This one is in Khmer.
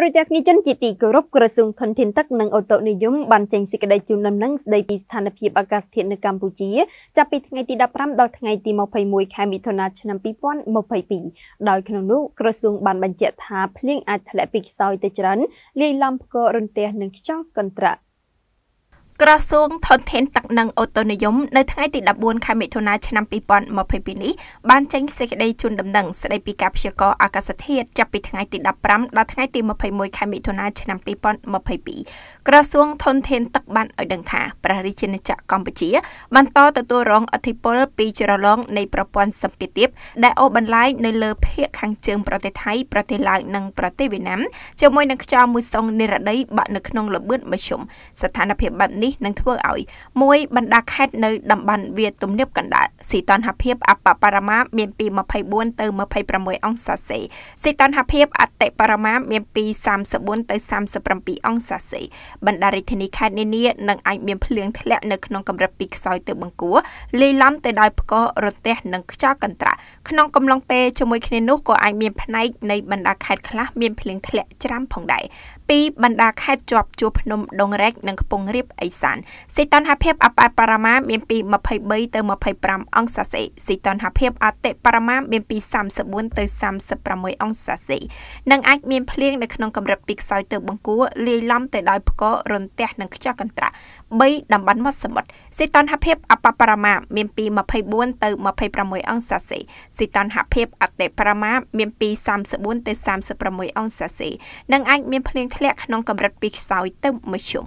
ប្រជាទេសនិកជនជាទីគោរពក្រសួងធនធានទឹកនិងអូតូនិយមបានចេញសេចក្តីជូនដំណឹងស្តីពីស្ថានភាពអាកាសធាតុនៅកម្ពុជាចាប់ពីថ្ងៃទី15ដល់ថ្ងៃទី21ខែមិថុនាឆ្នាំ2022ដោយក្នុងនោះក្រសួងបានបញ្ជាក់ថាភ្លៀងអាចធ្លាក់ពីខ្សោយទៅច្រើនលាយឡំផ្គររន្ទះនិងខ្យល់កន្ត្រាក់ក្រសួងធនធានទឹកនិងអូតូនិយមនៅថ្ងៃទី14ខែមិថុនាឆ្នាំ2022នេះបានចេញសេចក្តីជូនដំណឹងស្តីពីការព្យាករណ៍អាកាសធាតុចាប់ពីថ្ងៃទី15ដល់ថ្ងៃទី21ខែមិថុនាឆ្នាំ2022ក្រសួងធនធានទឹកបានឲ្យដឹងថាព្រះរាជាណាចក្រកម្ពុជាបន្តទទួលរងឥទ្ធិពលពីជ្រលងនៃប្រព័ន្ធសម្ពាធទាបដែលអូសបន្លាយនៅលើភូមិខាងជើងប្រទេសថៃប្រទេសឡាវនិងប្រទេសវៀតណាមជាមួយនឹងខ្យល់មូសុងនិរតីបាក់នៅក្នុងលបឿនមធ្យមស្ថានភាពបែបនេះនេះនឹងធ្វើឲ្យ មួយបណ្ដាខេត្តនៅតំបន់វាទំនាបកណ្ដាលសីតុណ្ហភាពអបបរមាមានពី24ទៅ26អង្សាសេសីតុណ្ហភាពអតិបរមាមានពី34ទៅ37អង្សាសេបណ្ដារាជធានីខេត្តនានានឹងអាចមានភ្លៀងធ្លាក់នៅក្នុងកម្រិតពីខ្សោយទៅបង្គួរលាយឡំទៅដោយផ្គររន្ទះនិងខ្យល់កន្ត្រាក់ក្នុងកំឡុងពេលជាមួយគ្នានោះក៏អាចមានផ្នែកនៃបណ្ដាខេត្តខ្លះមានភ្លៀងធ្លាក់ច្រាំផងដែរពីបណ្ដាខេត្តជាប់ជួរភ្នំ ដងរែកនិងខ្ពង់រាបអេសសានសីតុណ្ហភាពអបអបរមាមានពី23ទៅ25អង្សាសេសីតុណ្ហភាពអតិបរមាមានពី34ទៅ36អង្សាសេនិងអាចមានភ្លៀងនៅក្នុងកម្រិតពីខ្សោយទៅបង្គួរលាយឡំទៅដោយផ្គររន្ទះនិងខ្យល់កន្ត្រាក់3តំបន់មាត់សមុទ្រសីតុណ្ហភាពអបបរមាមានពី24ទៅ26អង្សាសេសីតុណ្ហភាពអតិបរមាមានពី34ទៅ36អង្សាសេនិងអាចមានភ្លៀងធ្លាក់ក្នុងកម្រិតពីខ្សោយទៅមធ្យម